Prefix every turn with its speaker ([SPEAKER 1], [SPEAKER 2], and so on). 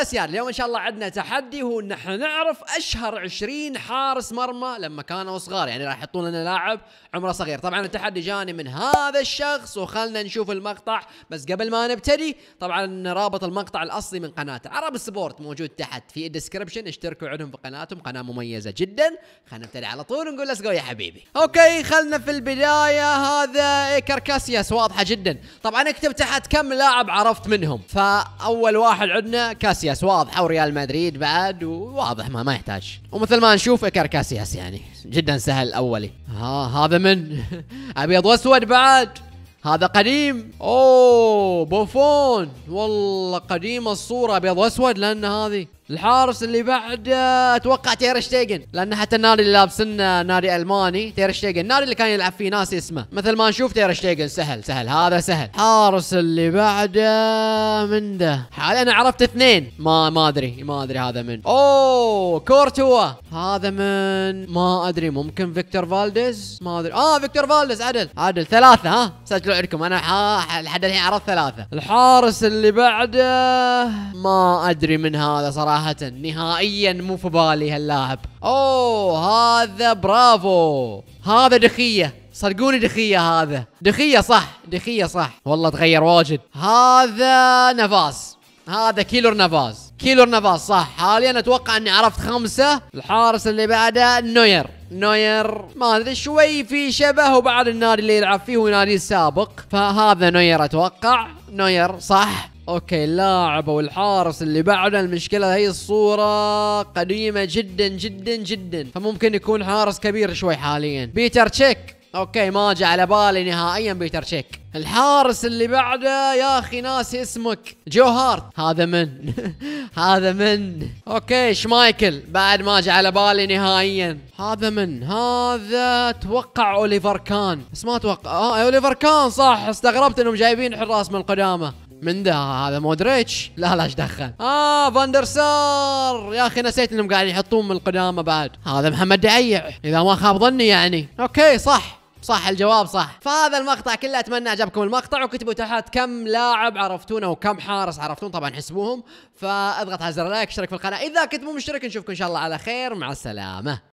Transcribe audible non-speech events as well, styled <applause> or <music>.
[SPEAKER 1] الاسيار اليوم إن شاء الله عندنا تحدي هو إن احنا نعرف أشهر 20 حارس مرمى لما كانوا صغار يعني راح يحطون لنا لاعب عمره صغير طبعا التحدي جاني من هذا الشخص وخلنا نشوف المقطع بس قبل ما نبتدي طبعا رابط المقطع الأصلي من قناة عرب سبورت موجود تحت في الديسكربشن اشتركوا عندهم في قناتهم قناة مميزة جدا خلينا نبتدي على طول ونقول ليتس جو يا حبيبي أوكي خلنا في البداية هذا كركاسياس واضحة جدا طبعا اكتب تحت كم لاعب عرفت منهم فأول واحد عندنا كاسياس كاسياس واضحه وريال مدريد بعد وواضح ما ما يحتاج ومثل ما نشوف كاسياس يعني جدا سهل الاولي ها هذا من <laughs> ابيض واسود بعد هذا قديم اوه بوفون والله قديم الصوره ابيض واسود لان هذه الحارس اللي بعده آه، اتوقع تيرشتيجن لان حتى النادي اللي لابسنه نادي الماني تيرشتيجن النادي اللي كان يلعب فيه ناسي اسمه مثل ما نشوف تيرشتيجن سهل سهل هذا سهل حارس اللي بعده آه، من ده حاليا انا عرفت اثنين ما ما ادري ما ادري هذا من اوه كورتوا هذا من ما ادري ممكن فيكتور فالديز ما ادري اه فيكتور فالديز عدل عدل ثلاثه ها سجلوا عندكم انا لحد الحين عرفت ثلاثه الحارس اللي بعده آه، ما ادري من هذا صراحه صراحة نهائيا مو في بالي هاللاعب اوه هذا برافو هذا دخية صدقوني دخية هذا دخية صح دخية صح والله تغير واجد هذا نفاس هذا كيلور نفاس كيلور نفاس صح حاليا اتوقع اني عرفت خمسه الحارس اللي بعده نوير نوير ما ادري شوي في شبه وبعد النادي اللي يلعب فيه هو نادي السابق فهذا نوير اتوقع نوير صح اوكي اللاعب او الحارس اللي بعده المشكله هي الصوره قديمه جدا جدا جدا فممكن يكون حارس كبير شوي حاليا بيتر تشيك اوكي ما جاء على بالي نهائيا بيتر تشيك الحارس اللي بعده يا اخي ناسي اسمك جو هارت هذا من <laughs> هذا من اوكي شمايكل بعد ما جاء على بالي نهائيا هذا من هذا اتوقع اوليفر كان بس ما اتوقع اه اوليفر كان صح استغربت انهم جايبين حراس من القدامى من ده هذا مودريتش لا لا ايش دخل اه فاندرسار يا اخي نسيت انهم قاعدين يحطون من القدامى بعد هذا محمد دعيع اذا ما خاب ظني يعني اوكي صح صح الجواب صح فهذا المقطع كله اتمنى عجبكم المقطع وكتبوا تحت كم لاعب عرفتونه وكم حارس عرفتون طبعا حسبوهم فاضغط على زر لايك اشترك في القناه اذا كنت مو مشترك نشوفكم ان شاء الله على خير مع السلامه